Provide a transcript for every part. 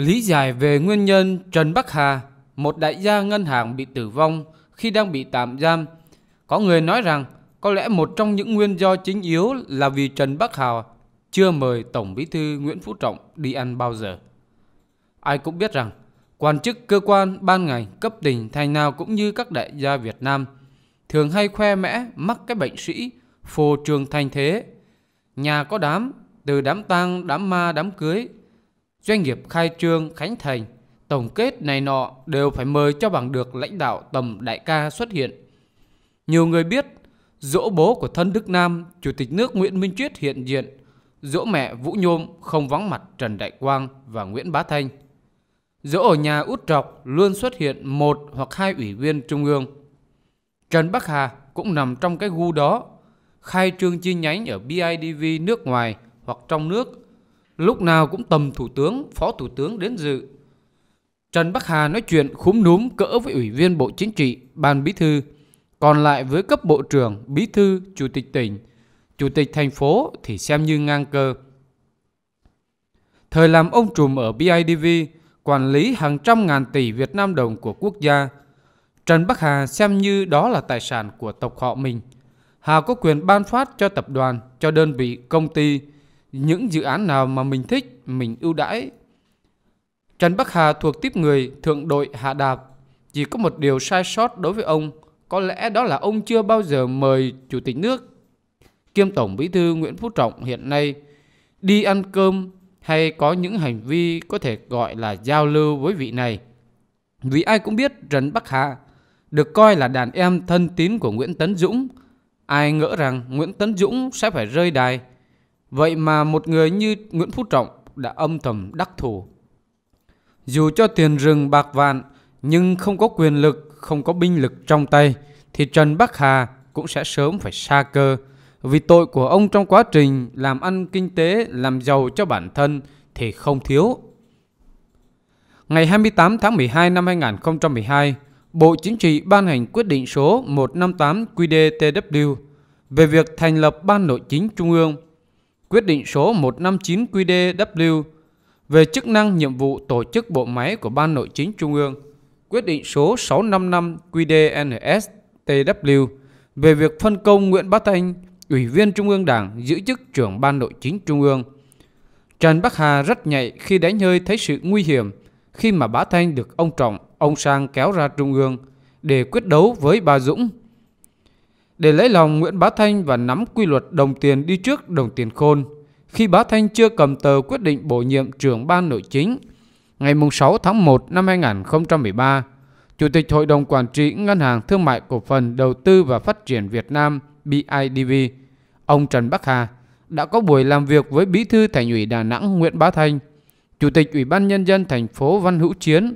Lý giải về nguyên nhân Trần Bắc Hà, một đại gia ngân hàng bị tử vong khi đang bị tạm giam, có người nói rằng có lẽ một trong những nguyên do chính yếu là vì Trần Bắc Hà chưa mời Tổng Bí thư Nguyễn Phú Trọng đi ăn bao giờ. Ai cũng biết rằng quan chức cơ quan ban ngành cấp tỉnh thành nào cũng như các đại gia Việt Nam thường hay khoe mẽ mắc cái bệnh sĩ phô trường thành thế. Nhà có đám, từ đám tang, đám ma, đám cưới doanh nghiệp khai trương khánh thành, tổng kết này nọ đều phải mời cho bằng được lãnh đạo tầm đại ca xuất hiện. Nhiều người biết, dỗ bố của thân Đức Nam, Chủ tịch nước Nguyễn Minh Triết hiện diện, dỗ mẹ Vũ Nhôm không vắng mặt Trần Đại Quang và Nguyễn Bá Thanh. Dỗ ở nhà út trọc luôn xuất hiện một hoặc hai ủy viên trung ương. Trần Bắc Hà cũng nằm trong cái gu đó, khai trương chi nhánh ở BIDV nước ngoài hoặc trong nước lúc nào cũng tầm thủ tướng, phó thủ tướng đến dự. Trần Bắc Hà nói chuyện khúm núm cỡ với ủy viên Bộ Chính trị, Ban Bí thư, còn lại với cấp bộ trưởng, bí thư, chủ tịch tỉnh, chủ tịch thành phố thì xem như ngang cơ. Thời làm ông trùm ở BIDV, quản lý hàng trăm ngàn tỷ Việt Nam đồng của quốc gia, Trần Bắc Hà xem như đó là tài sản của tộc họ mình. Hà có quyền ban phát cho tập đoàn, cho đơn vị, công ty, những dự án nào mà mình thích mình ưu đãi. Trần Bắc Hà thuộc tiếp người thượng đội hạ đạp, chỉ có một điều sai sót đối với ông, có lẽ đó là ông chưa bao giờ mời chủ tịch nước kiêm tổng bí thư Nguyễn Phú Trọng hiện nay đi ăn cơm hay có những hành vi có thể gọi là giao lưu với vị này. Vì ai cũng biết Trần Bắc Hà được coi là đàn em thân tín của Nguyễn Tấn Dũng. Ai ngỡ rằng Nguyễn Tấn Dũng sẽ phải rơi đài Vậy mà một người như Nguyễn Phú Trọng đã âm thầm đắc thủ. Dù cho tiền rừng bạc vạn, nhưng không có quyền lực, không có binh lực trong tay, thì Trần Bắc Hà cũng sẽ sớm phải xa cơ. Vì tội của ông trong quá trình làm ăn kinh tế, làm giàu cho bản thân thì không thiếu. Ngày 28 tháng 12 năm 2012, Bộ Chính trị ban hành quyết định số 158 QDTW về việc thành lập Ban Nội chính Trung ương quyết định số 159 QĐ-W về chức năng nhiệm vụ tổ chức bộ máy của Ban Nội chính Trung ương, quyết định số 655 QĐ-NS-TW về việc phân công Nguyễn Bá Thanh, Ủy viên Trung ương Đảng giữ chức trưởng Ban Nội chính Trung ương. Trần Bắc Hà rất nhạy khi đánh hơi thấy sự nguy hiểm khi mà Bá Thanh được ông Trọng, ông Sang kéo ra Trung ương để quyết đấu với bà Dũng để lấy lòng Nguyễn Bá Thanh và nắm quy luật đồng tiền đi trước đồng tiền khôn khi Bá Thanh chưa cầm tờ quyết định bổ nhiệm trưởng ban nội chính. Ngày 6 tháng 1 năm 2013, Chủ tịch Hội đồng Quản trị Ngân hàng Thương mại Cổ phần Đầu tư và Phát triển Việt Nam BIDV, ông Trần Bắc Hà, đã có buổi làm việc với Bí thư Thành ủy Đà Nẵng Nguyễn Bá Thanh, Chủ tịch Ủy ban Nhân dân thành phố Văn Hữu Chiến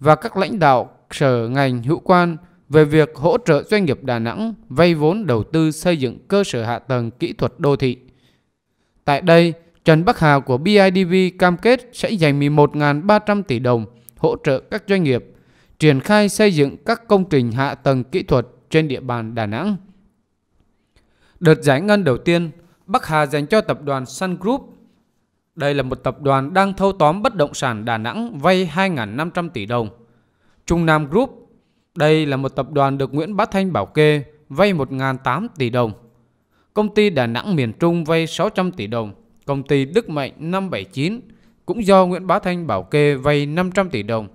và các lãnh đạo sở ngành hữu quan – về việc hỗ trợ doanh nghiệp Đà Nẵng vay vốn đầu tư xây dựng cơ sở hạ tầng kỹ thuật đô thị. Tại đây, Trần Bắc Hà của BIDV cam kết sẽ dành 11.300 tỷ đồng hỗ trợ các doanh nghiệp triển khai xây dựng các công trình hạ tầng kỹ thuật trên địa bàn Đà Nẵng. Đợt giải ngân đầu tiên, Bắc Hà dành cho tập đoàn Sun Group. Đây là một tập đoàn đang thâu tóm bất động sản Đà Nẵng vay 2.500 tỷ đồng. Trung Nam Group đây là một tập đoàn được Nguyễn Bá Thanh bảo kê vay 1 008 tỷ đồng. Công ty Đà Nẵng miền Trung vay 600 tỷ đồng. Công ty Đức Mạnh 579 cũng do Nguyễn Bá Thanh bảo kê vay 500 tỷ đồng.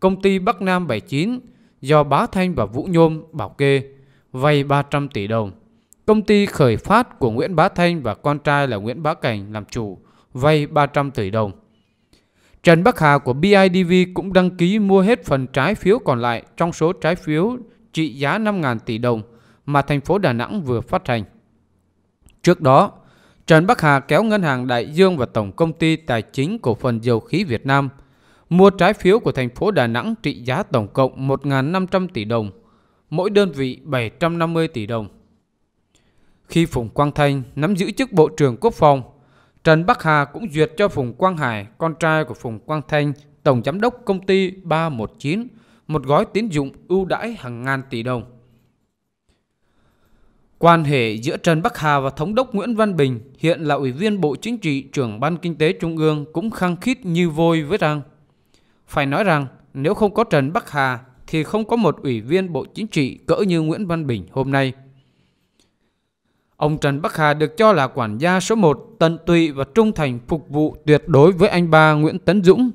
Công ty Bắc Nam 79 do Bá Thanh và Vũ Nhôm bảo kê vay 300 tỷ đồng. Công ty khởi phát của Nguyễn Bá Thanh và con trai là Nguyễn Bá Cảnh làm chủ vay 300 tỷ đồng. Trần Bắc Hà của BIDV cũng đăng ký mua hết phần trái phiếu còn lại trong số trái phiếu trị giá 5.000 tỷ đồng mà thành phố Đà Nẵng vừa phát hành. Trước đó, Trần Bắc Hà kéo Ngân hàng Đại Dương và Tổng Công ty Tài chính Cổ phần Dầu khí Việt Nam mua trái phiếu của thành phố Đà Nẵng trị giá tổng cộng 1.500 tỷ đồng, mỗi đơn vị 750 tỷ đồng. Khi Phùng Quang Thanh nắm giữ chức Bộ trưởng Quốc phòng, Trần Bắc Hà cũng duyệt cho Phùng Quang Hải, con trai của Phùng Quang Thanh, tổng giám đốc công ty 319, một gói tín dụng ưu đãi hàng ngàn tỷ đồng. Quan hệ giữa Trần Bắc Hà và Thống đốc Nguyễn Văn Bình, hiện là Ủy viên Bộ Chính trị, trưởng Ban Kinh tế Trung ương cũng khăng khít như vôi với rằng Phải nói rằng, nếu không có Trần Bắc Hà thì không có một ủy viên Bộ Chính trị cỡ như Nguyễn Văn Bình hôm nay – Ông Trần Bắc Hà được cho là quản gia số 1 tận tụy và trung thành phục vụ tuyệt đối với anh ba Nguyễn Tấn Dũng.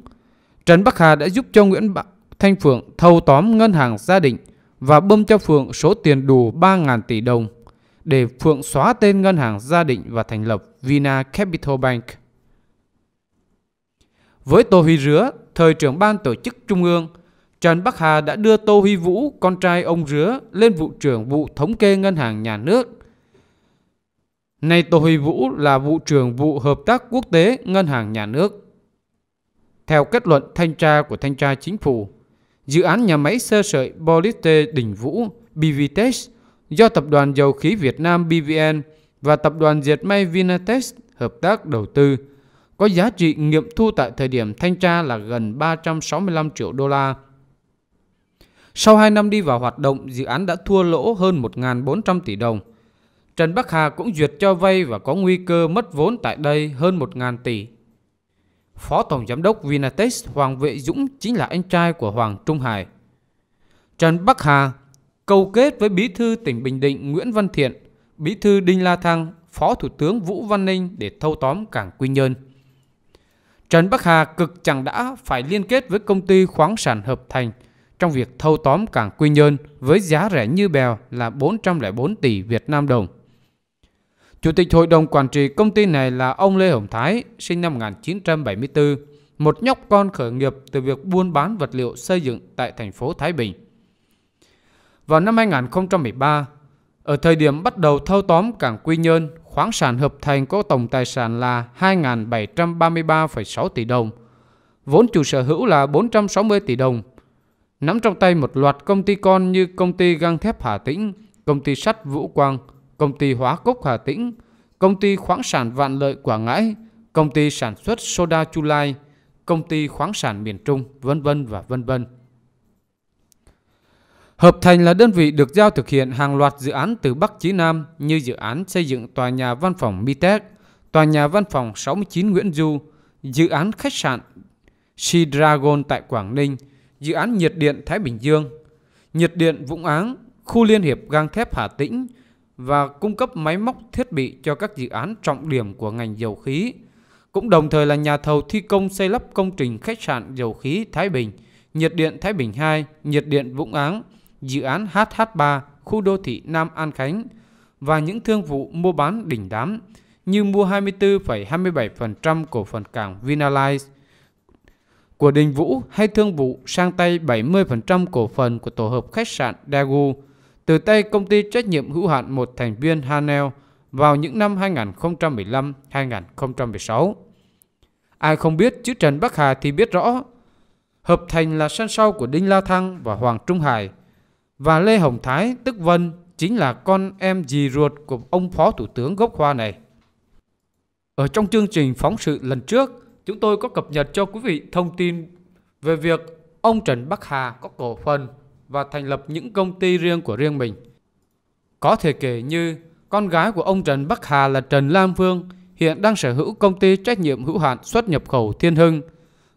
Trần Bắc Hà đã giúp cho Nguyễn Thanh Phượng thâu tóm ngân hàng gia đình và bơm cho Phượng số tiền đủ 3.000 tỷ đồng để Phượng xóa tên ngân hàng gia định và thành lập Vina Capital Bank. Với Tô Huy Rứa, thời trưởng ban tổ chức trung ương, Trần Bắc Hà đã đưa Tô Huy Vũ, con trai ông Rứa, lên vụ trưởng vụ thống kê ngân hàng nhà nước Nay Tô Huy Vũ là vụ trưởng vụ hợp tác quốc tế Ngân hàng Nhà nước. Theo kết luận thanh tra của thanh tra chính phủ, dự án nhà máy sơ sợi Polite Đình Vũ BVTEX do Tập đoàn Dầu khí Việt Nam BVN và Tập đoàn Diệt may Vinatex hợp tác đầu tư có giá trị nghiệm thu tại thời điểm thanh tra là gần 365 triệu đô la. Sau 2 năm đi vào hoạt động, dự án đã thua lỗ hơn 1.400 tỷ đồng Trần Bắc Hà cũng duyệt cho vay và có nguy cơ mất vốn tại đây hơn 1.000 tỷ. Phó Tổng Giám đốc Vinatex Hoàng Vệ Dũng chính là anh trai của Hoàng Trung Hải. Trần Bắc Hà cầu kết với Bí thư tỉnh Bình Định Nguyễn Văn Thiện, Bí thư Đinh La Thăng, Phó Thủ tướng Vũ Văn Ninh để thâu tóm cảng Quy Nhơn. Trần Bắc Hà cực chẳng đã phải liên kết với công ty khoáng sản Hợp Thành trong việc thâu tóm cảng Quy Nhơn với giá rẻ như bèo là 404 tỷ Việt Nam đồng. Chủ tịch hội đồng quản trị công ty này là ông Lê Hồng Thái, sinh năm 1974, một nhóc con khởi nghiệp từ việc buôn bán vật liệu xây dựng tại thành phố Thái Bình. Vào năm 2013, ở thời điểm bắt đầu thâu tóm cảng Quy Nhơn, khoáng sản hợp thành có tổng tài sản là 2.733,6 tỷ đồng, vốn chủ sở hữu là 460 tỷ đồng, nắm trong tay một loạt công ty con như công ty Gang thép Hà Tĩnh, công ty sắt Vũ Quang – công ty hóa cốc Hà Tĩnh, công ty khoáng sản Vạn Lợi Quảng Ngãi, công ty sản xuất soda Chu Lai, công ty khoáng sản miền Trung, vân vân và vân vân. Hợp thành là đơn vị được giao thực hiện hàng loạt dự án từ Bắc chí Nam như dự án xây dựng tòa nhà văn phòng Mitec, tòa nhà văn phòng 69 Nguyễn Du, dự án khách sạn Sea Dragon tại Quảng Ninh, dự án nhiệt điện Thái Bình Dương, nhiệt điện Vũng Áng, khu liên hiệp gang thép Hà Tĩnh, và cung cấp máy móc thiết bị cho các dự án trọng điểm của ngành dầu khí, cũng đồng thời là nhà thầu thi công xây lắp công trình khách sạn dầu khí Thái Bình, nhiệt điện Thái Bình 2, nhiệt điện Vũng Áng, dự án HH3, khu đô thị Nam An Khánh và những thương vụ mua bán đỉnh đám như mua 24,27% cổ phần cảng Vinalize của Đình Vũ hay thương vụ sang tay 70% cổ phần của tổ hợp khách sạn Daegu từ tay công ty trách nhiệm hữu hạn một thành viên Hanel vào những năm 2015-2016. Ai không biết chữ Trần Bắc Hà thì biết rõ. Hợp thành là sân sau của Đinh La Thăng và Hoàng Trung Hải. Và Lê Hồng Thái, tức Vân, chính là con em dì ruột của ông Phó Thủ tướng gốc Hoa này. Ở trong chương trình phóng sự lần trước, chúng tôi có cập nhật cho quý vị thông tin về việc ông Trần Bắc Hà có cổ phần và thành lập những công ty riêng của riêng mình. Có thể kể như con gái của ông Trần Bắc Hà là Trần Lam Phương hiện đang sở hữu công ty trách nhiệm hữu hạn xuất nhập khẩu Thiên Hưng.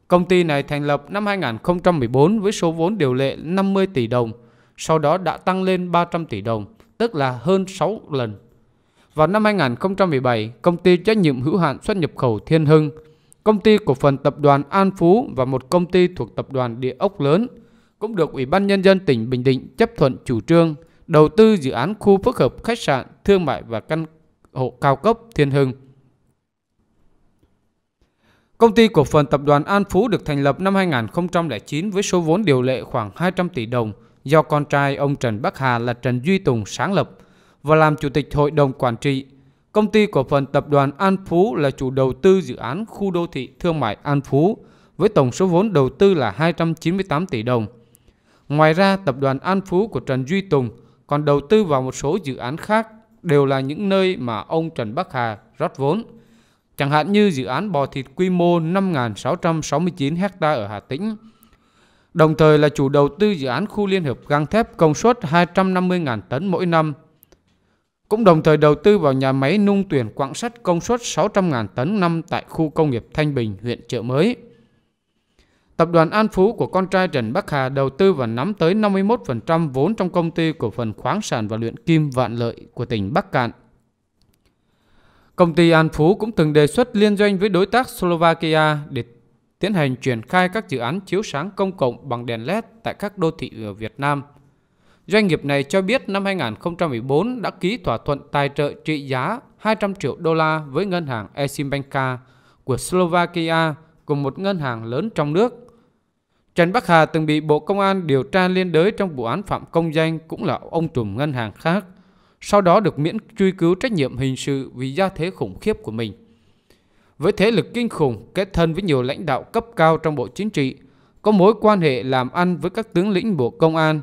Công ty này thành lập năm 2014 với số vốn điều lệ 50 tỷ đồng, sau đó đã tăng lên 300 tỷ đồng, tức là hơn 6 lần. Vào năm 2017, công ty trách nhiệm hữu hạn xuất nhập khẩu Thiên Hưng, công ty cổ phần tập đoàn An Phú và một công ty thuộc tập đoàn Địa ốc lớn – cũng được Ủy ban Nhân dân tỉnh Bình Định chấp thuận chủ trương đầu tư dự án khu phức hợp khách sạn, thương mại và căn hộ cao cấp Thiên Hưng. Công ty cổ phần tập đoàn An Phú được thành lập năm 2009 với số vốn điều lệ khoảng 200 tỷ đồng do con trai ông Trần Bắc Hà là Trần Duy Tùng sáng lập và làm chủ tịch hội đồng quản trị. Công ty cổ phần tập đoàn An Phú là chủ đầu tư dự án khu đô thị thương mại An Phú với tổng số vốn đầu tư là 298 tỷ đồng Ngoài ra, tập đoàn An Phú của Trần Duy Tùng còn đầu tư vào một số dự án khác đều là những nơi mà ông Trần Bắc Hà rót vốn. Chẳng hạn như dự án bò thịt quy mô 5.669 ha ở Hà Tĩnh, đồng thời là chủ đầu tư dự án khu liên hợp gang thép công suất 250.000 tấn mỗi năm. Cũng đồng thời đầu tư vào nhà máy nung tuyển quặng sắt công suất 600.000 tấn năm tại khu công nghiệp Thanh Bình, huyện Trợ Mới. Tập đoàn An Phú của con trai Trần Bắc Hà đầu tư và nắm tới 51% vốn trong công ty cổ phần khoáng sản và luyện kim vạn lợi của tỉnh Bắc Cạn. Công ty An Phú cũng từng đề xuất liên doanh với đối tác Slovakia để tiến hành triển khai các dự án chiếu sáng công cộng bằng đèn LED tại các đô thị ở Việt Nam. Doanh nghiệp này cho biết năm 2014 đã ký thỏa thuận tài trợ trị giá 200 triệu đô la với ngân hàng Eximbanka của Slovakia cùng một ngân hàng lớn trong nước. Trần Bắc Hà từng bị Bộ Công an điều tra liên đới trong vụ án phạm công danh cũng là ông trùm ngân hàng khác, sau đó được miễn truy cứu trách nhiệm hình sự vì gia thế khủng khiếp của mình. Với thế lực kinh khủng, kết thân với nhiều lãnh đạo cấp cao trong Bộ Chính trị, có mối quan hệ làm ăn với các tướng lĩnh Bộ Công an,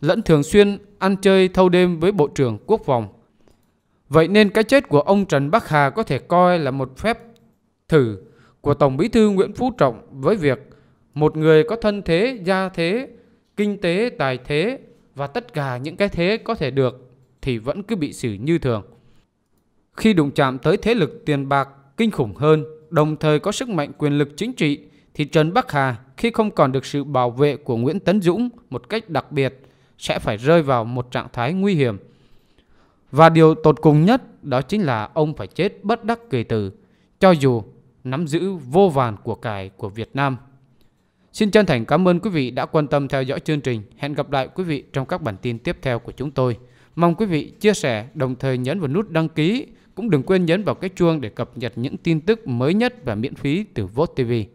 lẫn thường xuyên ăn chơi thâu đêm với Bộ trưởng Quốc phòng. Vậy nên cái chết của ông Trần Bắc Hà có thể coi là một phép thử của Tổng bí thư Nguyễn Phú Trọng với việc một người có thân thế, gia thế, kinh tế, tài thế và tất cả những cái thế có thể được thì vẫn cứ bị xử như thường. Khi đụng chạm tới thế lực tiền bạc kinh khủng hơn, đồng thời có sức mạnh quyền lực chính trị thì Trần Bắc Hà khi không còn được sự bảo vệ của Nguyễn Tấn Dũng một cách đặc biệt sẽ phải rơi vào một trạng thái nguy hiểm. Và điều tột cùng nhất đó chính là ông phải chết bất đắc kỳ tử, cho dù nắm giữ vô vàn của cải của Việt Nam. Xin chân thành cảm ơn quý vị đã quan tâm theo dõi chương trình. Hẹn gặp lại quý vị trong các bản tin tiếp theo của chúng tôi. Mong quý vị chia sẻ, đồng thời nhấn vào nút đăng ký. Cũng đừng quên nhấn vào cái chuông để cập nhật những tin tức mới nhất và miễn phí từ VOT TV.